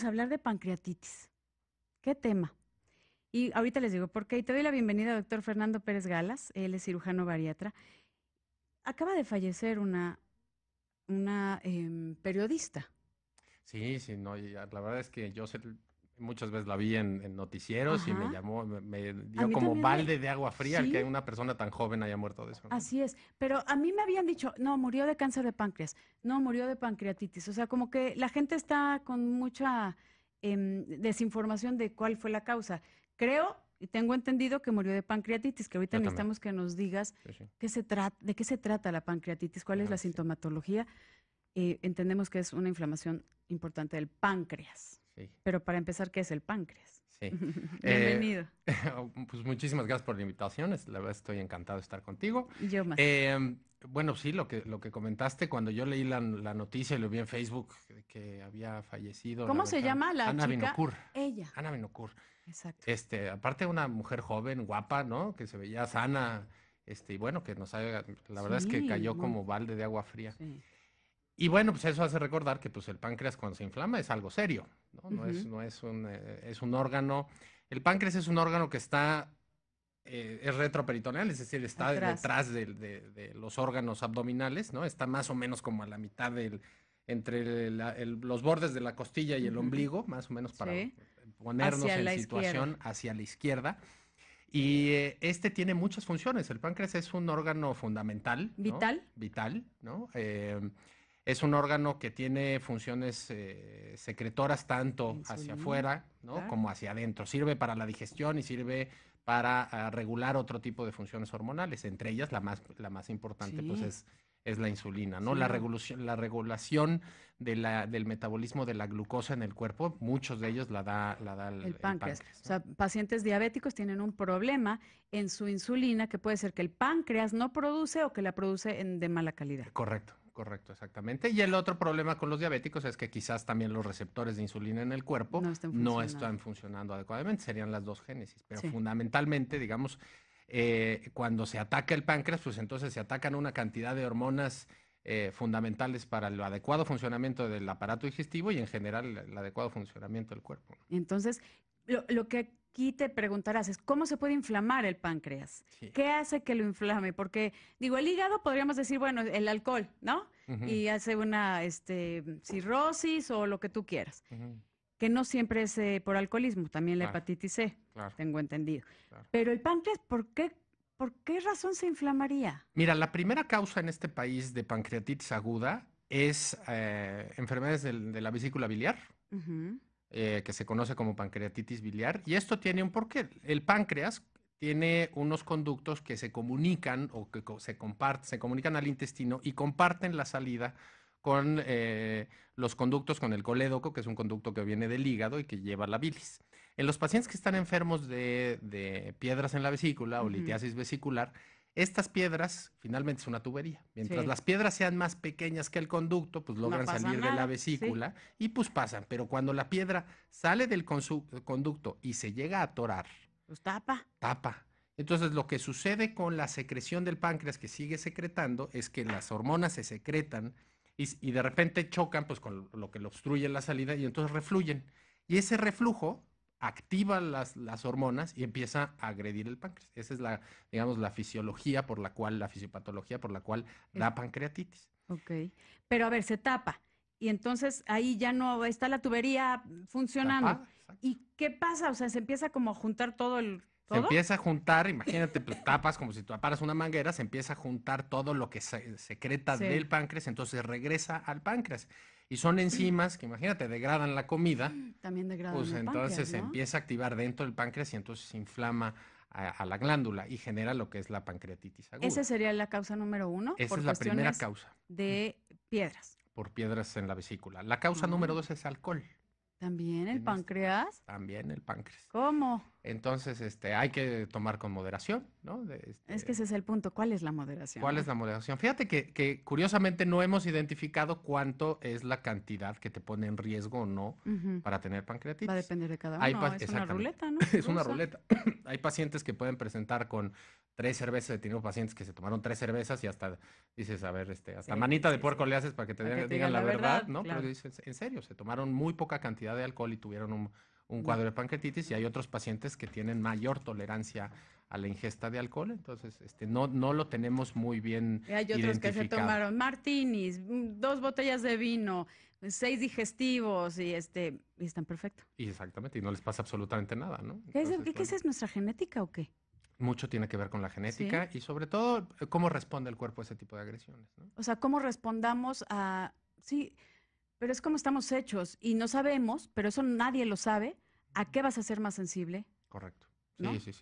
Pues, hablar de pancreatitis. ¿Qué tema? Y ahorita les digo porque qué. Y te doy la bienvenida, doctor Fernando Pérez Galas, él es cirujano bariatra. Acaba de fallecer una, una em, periodista. Sí, sí, no, ah, la verdad es que yo sé Muchas veces la vi en, noticieros y me llamó, me, dio como balde de agua fría que una persona tan joven haya muerto de eso. Así es, pero a mí me habían dicho, no, murió de cáncer de páncreas, no, murió de pancreatitis. O sea, como que la gente está con mucha em, desinformación de cuál fue la causa. Creo y tengo entendido que murió de pancreatitis, que ahorita necesitamos que nos digas Qué se de qué se trata la pancreatitis, cuál es la sintomatología. Eh, entendemos que es una inflamación importante del páncreas. Pero para empezar, ¿qué es el páncreas? Sí. Eh, Bienvenido. pues muchísimas gracias por la invitación. La verdad estoy encantado de estar contigo. Yo más. Em, bueno, sí, lo que, lo que comentaste, cuando yo leí la, noticia y lo vi en Facebook que había fallecido. ¿Cómo se llama la Ana Binocur. Ella. Ana Binocur. Exacto. Este, aparte una mujer joven, guapa, ¿no? Que se veía sana, este, y bueno, que nos ha, la verdad es que cayó como balde de agua fría. Sí. Y bueno, pues eso hace recordar que pues, el páncreas cuando se inflama es algo serio, ¿no? no es, no es, un, eh, es un órgano. El páncreas es un órgano que está, eh, es retroperitoneal, es decir, está detrás de, de, de, los órganos abdominales, ¿no? Está más o menos como a la mitad del, entre el, los bordes de la costilla y el ombligo, más o menos para ponernos en situación hacia la izquierda. Y eh, este tiene muchas funciones. El páncreas es un órgano fundamental. Vital. ¿no? Vital, ¿no? es un órgano que tiene funciones eh, secretoras tanto hacia afuera como hacia adentro. Sirve para la digestión y sirve para ah, regular otro tipo de funciones hormonales. Entre ellas, la más, la más importante pues es, es, la insulina. ¿no? La, regulación, la regulación de la, del metabolismo de la glucosa en el cuerpo, muchos de ellos la da, la da el, páncreas. O sea, pacientes diabéticos tienen un problema en su insulina que puede ser que el páncreas no produce o que la produce de mala calidad. Correcto. Correcto, exactamente. Y el otro problema con los diabéticos es que quizás también los receptores de insulina en el cuerpo no, están funcionando adecuadamente, serían las dos génesis, pero fundamentalmente, digamos, eh, cuando se ataca el páncreas, pues entonces se atacan una cantidad de hormonas eh, fundamentales para el adecuado funcionamiento del aparato digestivo y en general el adecuado funcionamiento del cuerpo. Entonces, lo que aquí te preguntarás es cómo se puede inflamar el páncreas. ¿Qué hace que lo inflame? Porque digo, el hígado podríamos decir, bueno, el alcohol, ¿no? Y hace una este, cirrosis o lo que tú quieras. Que no siempre es eh, por alcoholismo, también la hepatitis C, tengo entendido. Pero el páncreas, ¿por qué ¿por qué razón se inflamaría? Mira, la primera causa en este país de pancreatitis aguda es eh, enfermedades de, la vesícula biliar. Eh, que se conoce como pancreatitis biliar. Y esto tiene un porqué. El páncreas tiene unos conductos que se comunican o que se comparten, se comunican al intestino y comparten la salida con eh, los conductos con el colédoco, que es un conducto que viene del hígado y que lleva la bilis. En los pacientes que están enfermos de, piedras en la vesícula o litiasis vesicular, estas piedras, finalmente es una tubería. Mientras las piedras sean más pequeñas que el conducto, pues logran salir de la vesícula y pues pasan. Pero cuando la piedra sale del eh, conducto y se llega a atorar. Pues tapa. Tapa. Entonces lo que sucede con la secreción del páncreas que sigue secretando es que las hormonas se secretan y, de repente chocan pues con lo que le obstruye la salida y entonces refluyen. Y ese reflujo activa las, las, hormonas y empieza a agredir el páncreas. Esa es la, digamos, la fisiología por la cual, la fisiopatología por la cual da pancreatitis. Ok, pero a ver, se tapa y entonces ahí ya no está la tubería funcionando. ¿Y qué pasa? O sea, se empieza como a juntar todo el... Se empieza a juntar, imagínate, pues, tapas como si taparas una manguera, se empieza a juntar todo lo que secreta del páncreas, entonces regresa al páncreas. Y son mm. enzimas que, imagínate, degradan la comida. También degradan Pues entonces se empieza a activar dentro del páncreas y entonces inflama a, la glándula y genera lo que es la pancreatitis aguda. Esa sería la causa número uno. Esa por es la primera causa. De piedras. Por piedras en la vesícula. La causa mm. número dos es alcohol. También el este páncreas. También el páncreas. ¿Cómo? Entonces, este, hay que tomar con moderación, ¿no? Este es que ese es el punto. ¿Cuál es la moderación? ¿Cuál es la moderación? Fíjate que, curiosamente no hemos identificado cuánto es la cantidad que te pone en riesgo o no para tener pancreatitis. Va a depender de cada uno. es una ruleta, ¿no? es una ruleta. hay pacientes que pueden presentar con tres cervezas, he pacientes que se tomaron tres cervezas y hasta dices, a ver, este, hasta manita de puerco le haces para que te, digan, la, verdad, ¿no? Pero dices, en serio, se tomaron muy poca cantidad de alcohol y tuvieron un, cuadro de pancreatitis y hay otros pacientes que tienen mayor tolerancia a la ingesta de alcohol, entonces este, no, no lo tenemos muy bien. Y hay otros que se tomaron martinis, mm, dos botellas de vino, seis digestivos y este están perfectos. Y exactamente, y no les pasa absolutamente nada, ¿no? ¿Qué, es, ¿qué es nuestra genética o qué? Mucho tiene que ver con la genética y sobre todo eh, cómo responde el cuerpo a ese tipo de agresiones. ¿no? O sea, cómo respondamos a, sí, pero es como estamos hechos y no sabemos, pero eso nadie lo sabe, a qué vas a ser más sensible. Correcto.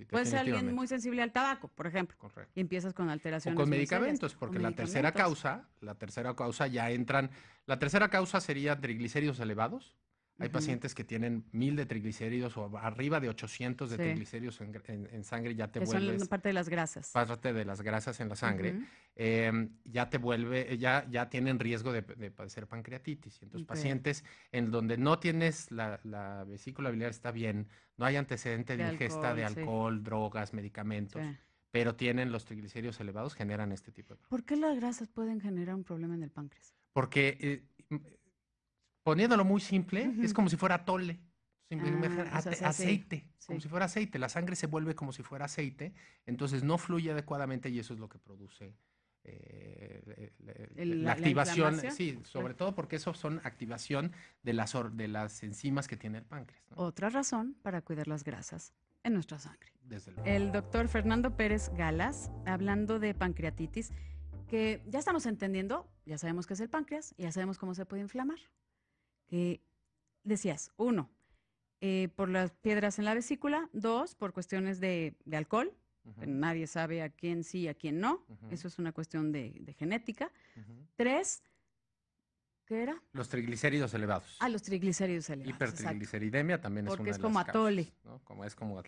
Puede ser alguien muy sensible al tabaco, por ejemplo. Correcto. Y empiezas con alteraciones. con medicamentos, porque la tercera causa, la tercera causa ya entran, la tercera causa sería triglicéridos elevados, hay pacientes que tienen mil de triglicéridos o arriba de 800 de triglicéridos en, en, sangre, ya te que vuelves. parte de las grasas. Parte de las grasas en la sangre. Em, ya te vuelve, eh, ya, ya tienen riesgo de, padecer pancreatitis. Entonces, pacientes en donde no tienes la, vesícula biliar está bien, no hay antecedente de, ingesta de alcohol, drogas, medicamentos. pero tienen los triglicéridos elevados, generan este tipo de problemas. ¿Por qué las grasas pueden generar un problema en el páncreas? Porque eh, poniéndolo muy simple, es como si fuera tole. Ah, aceite, como si fuera aceite. La sangre se vuelve como si fuera aceite, entonces no fluye adecuadamente y eso es lo que produce eh, la, activación, sí, sobre todo porque eso son activación de las, de las enzimas que tiene el páncreas. Otra razón para cuidar las grasas en nuestra sangre. El doctor Fernando Pérez Galas, hablando de pancreatitis, que ya estamos entendiendo, ya sabemos qué es el páncreas, ya sabemos cómo se puede inflamar que decías, uno, eh, por las piedras en la vesícula, dos, por cuestiones de, alcohol, nadie sabe a quién sí y a quién no, eso es una cuestión de, genética, tres, ¿qué era? Los triglicéridos elevados. Ah, los triglicéridos elevados. Hipertrigliceridemia también es una es como de las atole. Como es como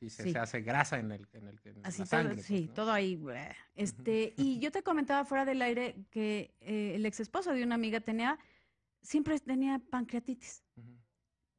si se, hace grasa en el, en el Así la sangre, todo, pues, sí, todo ahí. Este, y yo te comentaba fuera del aire que eh, el ex esposo de una amiga tenía siempre tenía pancreatitis.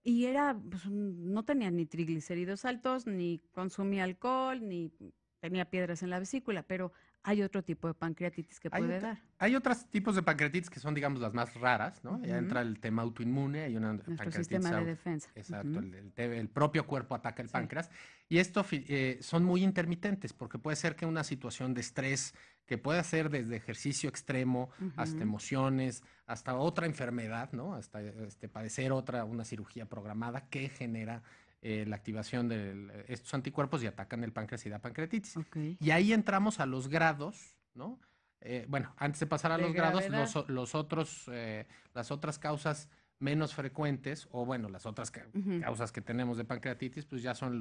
Y era, pues, no tenía ni triglicéridos altos, ni consumía alcohol, ni tenía piedras en la vesícula, pero hay otro tipo de pancreatitis que puede dar. Hay otros tipos de pancreatitis que son, digamos, las más raras, ¿no? Ya entra el tema autoinmune, hay una Nuestro sistema de defensa. Exacto, el, propio cuerpo ataca el páncreas. Y esto eh, son muy intermitentes, porque puede ser que una situación de estrés que puede ser desde ejercicio extremo hasta emociones, hasta otra enfermedad, ¿no? Hasta este, padecer otra, una cirugía programada que genera eh, la activación de estos anticuerpos y atacan el páncreas y da pancreatitis. Y ahí entramos a los grados, ¿no? Eh, bueno, antes de pasar a los grados, los, otros, eh, las otras causas menos frecuentes, o bueno, las otras causas que tenemos de pancreatitis, pues ya son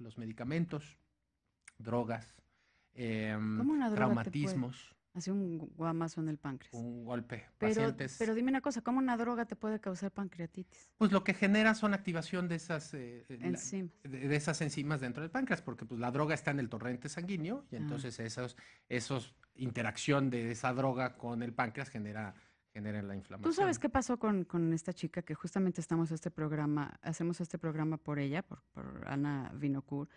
los medicamentos, drogas, eh, traumatismos. Hace un guamazo en el páncreas. Un golpe. Pero, pero dime una cosa, ¿cómo una droga te puede causar pancreatitis? Pues lo que genera son activación de esas, eh, eh, enzimas. de, esas enzimas dentro del páncreas, porque pues, la droga está en el torrente sanguíneo y ah. entonces esos, esos interacción de esa droga con el páncreas genera genera la inflamación. Tú sabes qué pasó con, esta chica que justamente estamos este programa, hacemos este programa por ella, por, por Ana Vinocur,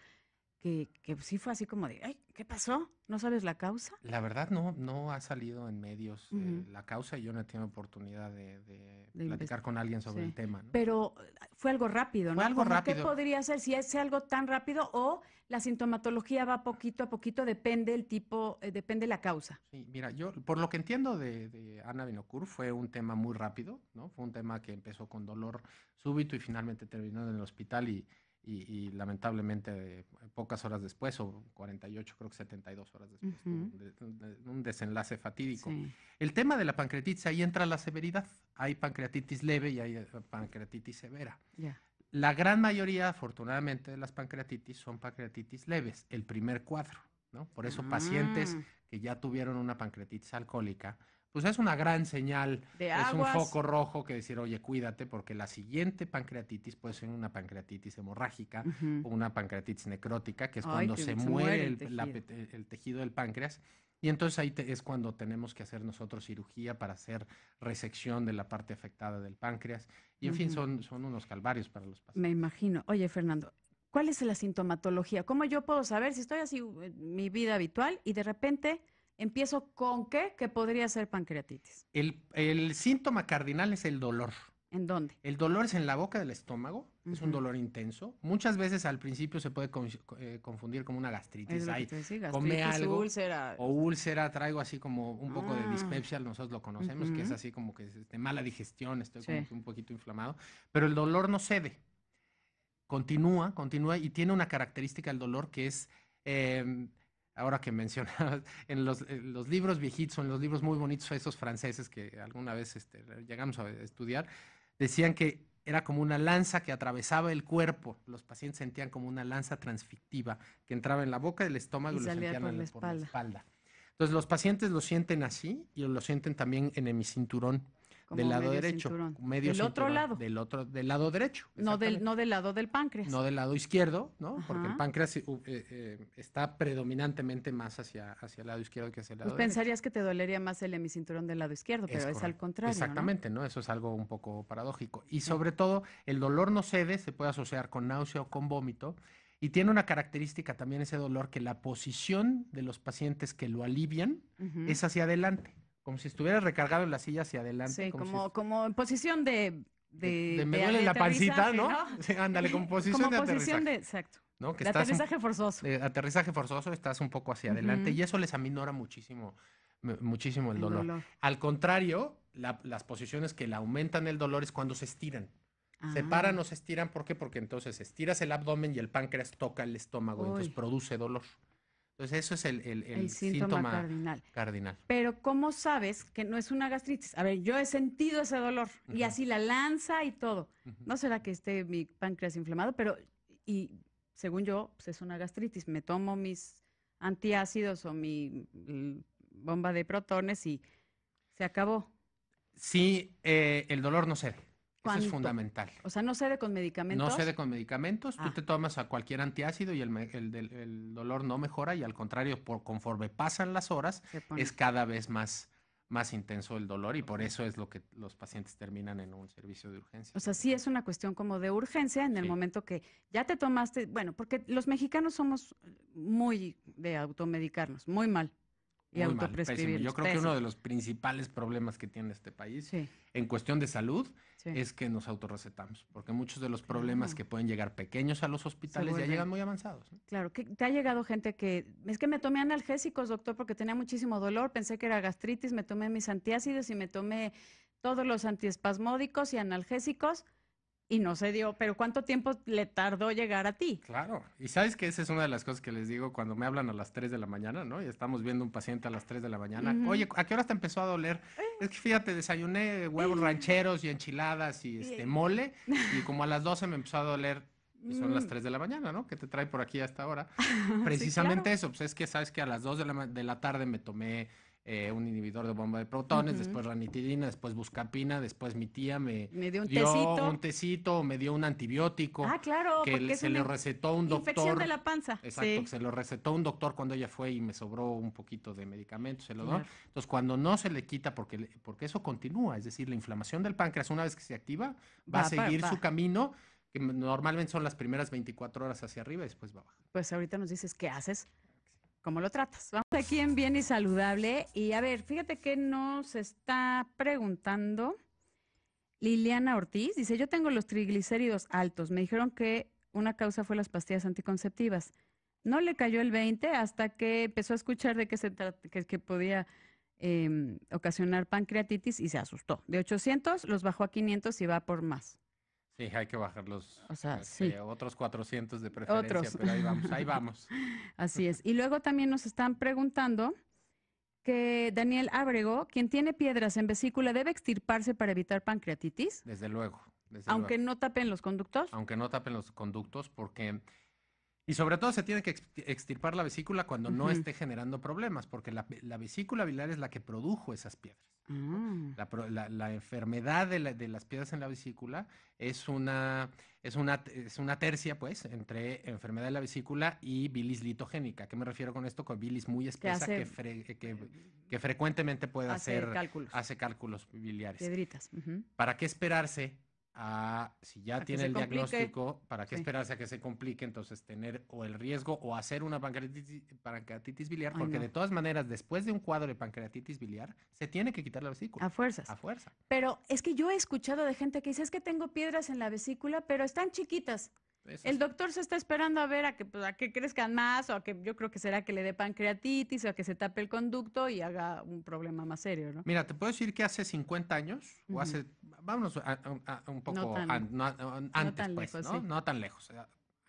que, sí fue así como de, Ay, ¿qué pasó? ¿No sabes la causa? La verdad no, no ha salido en medios eh, la causa y yo no he tenido oportunidad de, platicar con alguien sobre el tema. Pero eh, fue algo rápido, ¿no? Fue algo rápido. ¿Qué podría ser si es algo tan rápido o la sintomatología va poquito a poquito, depende el tipo, eh, depende la causa? mira, yo por lo que entiendo de, de Ana Binocur fue un tema muy rápido, ¿no? Fue un tema que empezó con dolor súbito y finalmente terminó en el hospital y y, lamentablemente pocas horas después, o 48, creo que 72 horas después, un, desenlace fatídico. El tema de la pancreatitis, ahí entra la severidad. Hay pancreatitis leve y hay eh, pancreatitis severa. La gran mayoría, afortunadamente, de las pancreatitis son pancreatitis leves, el primer cuadro. Por eso ah. pacientes que ya tuvieron una pancreatitis alcohólica pues es una gran señal, es un foco rojo que decir, oye, cuídate, porque la siguiente pancreatitis puede ser una pancreatitis hemorrágica o una pancreatitis necrótica, que es cuando se, muere, el, tejido. del páncreas. Y entonces ahí es cuando tenemos que hacer nosotros cirugía para hacer resección de la parte afectada del páncreas. Y en fin, son, son unos calvarios para los pacientes. Me imagino. Oye, Fernando, ¿cuál es la sintomatología? ¿Cómo yo puedo saber si estoy así eh, mi vida habitual y de repente Empiezo con qué, ¿Qué podría ser pancreatitis. El, síntoma cardinal es el dolor. ¿En dónde? El dolor es en la boca del estómago, es un dolor intenso. Muchas veces al principio se puede eh, confundir con una gastritis. Ahí, come algo, O úlcera, traigo así como un poco de ah. dispepsia, nosotros lo conocemos, que es así como que es de este, mala digestión, estoy un poquito inflamado. Pero el dolor no cede, continúa, continúa y tiene una característica el dolor que es... Em, ahora que mencionabas, en eh, los, libros viejitos, en los libros muy bonitos, esos franceses que alguna vez este, llegamos a estudiar, decían que era como una lanza que atravesaba el cuerpo. Los pacientes sentían como una lanza transfictiva que entraba en la boca del estómago y, lo sentían por, la, espalda. Entonces los pacientes lo sienten así y lo sienten también en mi cinturón del lado derecho, cinturón. del otro lado, del otro del lado derecho, no del no del lado del páncreas, no del lado izquierdo, ¿no? Porque el páncreas eh, eh, está predominantemente más hacia hacia el lado izquierdo que hacia el lado. Pues pensarías que te dolería más el hemicinturón del lado izquierdo, pero es, al contrario. Exactamente, ¿no? Eso es algo un poco paradójico y sobre todo el dolor no cede, se puede asociar con náusea o con vómito. Y tiene una característica también ese dolor que la posición de los pacientes que lo alivian es hacia adelante como si estuvieras recargado en la silla hacia adelante. Sí, como, como, en posición de... De, de, la pancita, ¿no? ándale, con posición como posición de, exacto. de aterrizaje forzoso. aterrizaje forzoso, estás un poco hacia adelante y eso les aminora muchísimo, muchísimo el dolor. Al contrario, las posiciones que le aumentan el dolor es cuando se estiran. Se ah. paran o se estiran, ¿por qué? Porque entonces estiras el abdomen y el páncreas toca el estómago, y entonces produce dolor. Entonces, eso es el, síntoma, cardinal. Pero, ¿cómo sabes que no es una gastritis? A ver, yo he sentido ese dolor y así la lanza y todo. No será que esté mi páncreas inflamado, pero, y según yo, pues es una gastritis. Me tomo mis antiácidos o mi bomba de protones y se acabó. Sí, eh, el dolor no sé. Eso es fundamental. O sea, no cede con medicamentos. No cede con medicamentos. Tú ah. te tomas a cualquier antiácido y el, dolor no mejora y al contrario, por conforme pasan las horas, es cada vez más, más intenso el dolor y por eso es lo que los pacientes terminan en un servicio de urgencia. O sea, sí es una cuestión como de urgencia en el momento que ya te tomaste, bueno, porque los mexicanos somos muy de automedicarnos, muy mal y Muy Yo creo que uno de los principales problemas que tiene este país en cuestión de salud es que nos autorrecetamos, porque muchos de los problemas que pueden llegar pequeños a los hospitales ya llegan muy avanzados. Claro, te ha llegado gente que es que me tomé analgésicos, doctor, porque tenía muchísimo dolor, pensé que era gastritis, me tomé mis antiácidos y me tomé todos los antiespasmódicos y analgésicos y no se dio. Pero ¿cuánto tiempo le tardó llegar a ti? Claro, y sabes que esa es una de las cosas que les digo cuando me hablan a las 3 de la mañana, ¿no? Y estamos viendo un paciente a las 3 de la mañana. Oye, ¿a qué hora te empezó a doler? Eh. Es que fíjate, desayuné huevos rancheros y enchiladas y este mole, y como a las 12 me empezó a doler pues, son las 3 mm. de la mañana, ¿no? Que te trae por aquí a esta hora. Precisamente eso, pues es que sabes que a las 2 de la, de la tarde me tomé eh, un inhibidor de bomba de protones, después ranitidina, después buscapina, después mi tía me, dio, un, tecito. me dio un antibiótico. Ah, claro, que se le recetó un doctor. Infección de la panza. Exacto, se lo recetó un doctor cuando ella fue y me sobró un poquito de medicamento, se lo Entonces, cuando no se le quita, porque, porque eso continúa, es decir, la inflamación del páncreas, una vez que se activa, va, a seguir su camino que normalmente son las primeras 24 horas hacia arriba y después va abajo. Pues ahorita nos dices qué haces cómo lo tratas. Vamos aquí en Bien y Saludable. Y a ver, fíjate que nos está preguntando Liliana Ortiz. Dice, yo tengo los triglicéridos altos. Me dijeron que una causa fue las pastillas anticonceptivas. No le cayó el 20 hasta que empezó a escuchar de que, que, podía em, ocasionar pancreatitis y se asustó. De 800 los bajó a 500 y va por más. Sí, hay que bajarlos. O este, Otros 400 de preferencia, pero ahí vamos, ahí vamos. Así es. Y luego también nos están preguntando que Daniel Ábrego, quien tiene piedras en vesícula, debe extirparse para evitar pancreatitis. Desde luego. Aunque no tapen los conductos. Aunque no tapen los conductos, porque. Y sobre todo se tiene que extirpar la vesícula cuando no esté generando problemas, porque la, la vesícula biliar es la que produjo esas piedras. Mm. La, enfermedad de, las piedras en la vesícula es una, es, una, es una tercia, pues, entre enfermedad de la vesícula y bilis litogénica. ¿Qué me refiero con esto? Con bilis muy espesa que, frecuentemente puede hacer cálculos. hace cálculos biliares. Piedritas. ¿Para qué esperarse Ah, si ya tiene el diagnóstico, ¿para qué esperarse a que se complique? Entonces, tener o el riesgo o hacer una pancreatitis, pancreatitis biliar, porque de todas maneras, después de un cuadro de pancreatitis biliar, se tiene que quitar la vesícula. A fuerza. A fuerza. Pero es que yo he escuchado de gente que dice, es que tengo piedras en la vesícula, pero están chiquitas el doctor se está esperando a ver a que, pues, a que crezcan más o a que yo creo que será que le dé pancreatitis o a que se tape el conducto y haga un problema más serio, ¿no? Mira, te puedo decir que hace 50 años o hace, vámonos un poco antes, No tan lejos,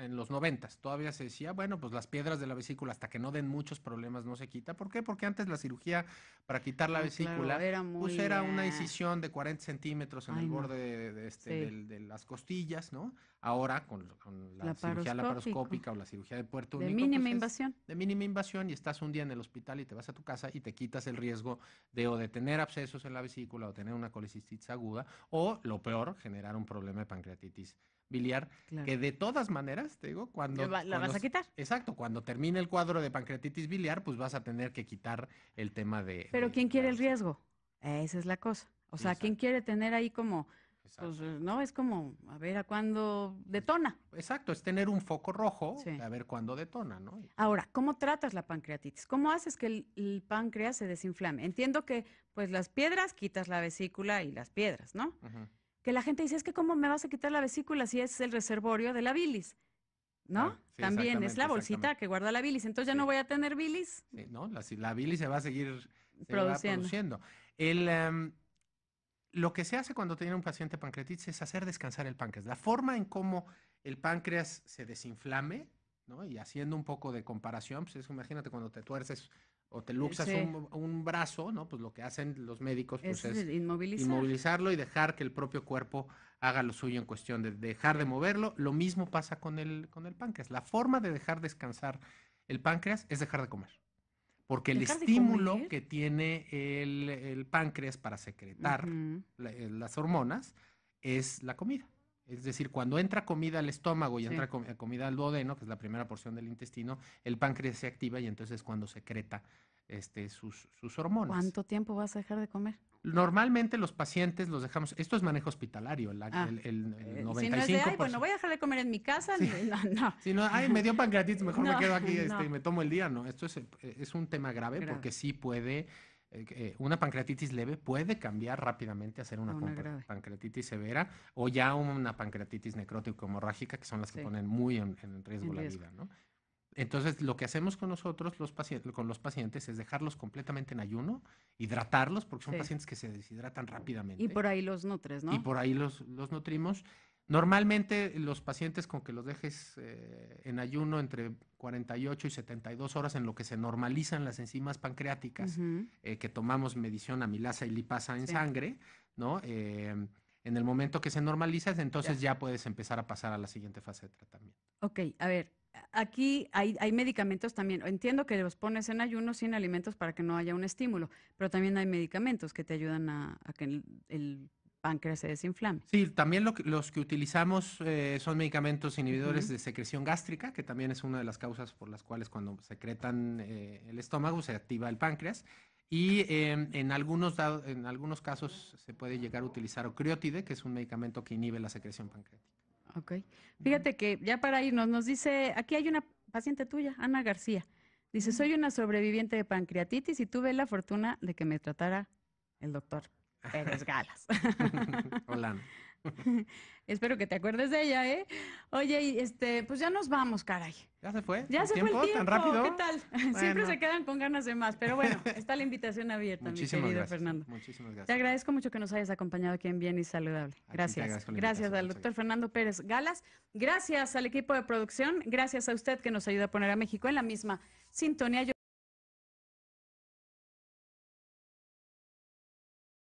en los noventas, todavía se decía, bueno, pues las piedras de la vesícula hasta que no den muchos problemas no se quita. ¿Por qué? Porque antes la cirugía para quitar la mm, vesícula era pues era una ah. incisión de 40 centímetros en el borde este, de, las costillas, ¿no? Ahora con, la, cirugía laparoscópica o la cirugía de puerto de De pues mínima invasión. de mínima invasión y estás un día en el hospital y te vas a tu casa y te quitas el riesgo de o de tener abscesos en la vesícula o tener una colicistitis aguda o, lo peor, generar un problema de pancreatitis biliar, que de todas maneras, te digo, cuando... la vas a quitar. Exacto, cuando termine el cuadro de pancreatitis biliar, pues vas a tener que quitar el tema de... Pero ¿quién quiere el riesgo? Esa es la cosa. O sea, ¿quién quiere tener ahí como... Pues, no, es como a ver a cuándo detona. Exacto, es tener un foco rojo, a ver cuándo detona, ¿no? Pues Ahora, ¿cómo tratas la pancreatitis? ¿Cómo haces que el, páncreas se desinflame? Entiendo que pues las piedras quitas la vesícula y las piedras, ¿no? Ajá que la gente dice, es que cómo me vas a quitar la vesícula si es el reservorio de la bilis. ¿No? Ah, También es la bolsita que guarda la bilis. Entonces ya no voy a tener bilis. no, la, bilis se va a seguir produciendo. El, em, lo que se hace cuando tiene un paciente pancreatitis es hacer descansar el páncreas. La forma en cómo el páncreas se desinflame, ¿no? Y haciendo un poco de comparación, pues imagínate cuando te tuerces o te luxas un, brazo, ¿no? Pues lo que hacen los médicos pues, es, inmovilizarlo y dejar que el propio cuerpo haga lo suyo en cuestión de dejar de moverlo. Lo mismo pasa con el, con el páncreas. La forma de dejar descansar el páncreas es dejar de comer. Porque el estímulo que tiene el, páncreas para secretar eh, las hormonas es la comida. Es decir, cuando entra comida al estómago y entra comida al duodeno, que es la primera porción del intestino, el páncreas se activa y entonces es cuando secreta este, sus, hormonas. ¿Cuánto tiempo vas a dejar de comer? Normalmente los pacientes los dejamos, esto es manejo hospitalario, ah. el, 95%. Eh, si no es de, bueno, voy a dejar de comer en mi casa, no, no. Si no, ay, me dio pancreatitis, mejor me quedo aquí este, y me tomo el día, no. Esto es, eh, un tema grave. porque sí puede eh, una pancreatitis leve puede cambiar rápidamente a ser una, pancreatitis severa o ya una pancreatitis necrótica hemorrágica, que son las que ponen muy en, riesgo la vida, ¿no? Entonces, lo que hacemos con nosotros, los con los pacientes, es dejarlos completamente en ayuno, hidratarlos, porque son pacientes que se deshidratan rápidamente. Y por ahí los nutres, ¿no? Y por ahí los, los nutrimos. Normalmente los pacientes con que los dejes eh, en ayuno entre 48 y 72 horas en lo que se normalizan las enzimas pancreáticas, eh, que tomamos medición amilasa y lipasa en sangre, ¿no? Em, en el momento que se normalizas, entonces ya. puedes empezar a pasar a la siguiente fase de tratamiento. Ok, a ver, aquí hay, hay, medicamentos también. Entiendo que los pones en ayuno sin alimentos para que no haya un estímulo, pero también hay medicamentos que te ayudan a, que el páncreas se desinflame. Sí, también los que utilizamos eh, son medicamentos inhibidores de secreción gástrica, que también es una de las causas por las cuales cuando secretan eh, el estómago se activa el páncreas. Y em, en, algunos en algunos casos se puede llegar a utilizar ocreotide, que es un medicamento que inhibe la secreción pancreática. Ok. Fíjate que ya para irnos, nos dice, aquí hay una paciente tuya, Ana García. Dice, soy una sobreviviente de pancreatitis y tuve la fortuna de que me tratara el doctor Pérez Galas. Hola. Espero que te acuerdes de ella, ¿eh? Oye, este, pues ya nos vamos, caray. Ya se fue. Ya se fue el ¿Tan rápido? ¿Qué tal? Siempre se quedan con ganas de más, pero bueno, está la invitación abierta, mi querido Fernando. Muchísimas gracias. Te agradezco mucho que nos hayas acompañado aquí en Bien y Saludable. Gracias. Gracias al doctor Fernando Pérez Galas. Gracias al equipo de producción. Gracias a usted que nos ayuda a poner a México en la misma sintonía.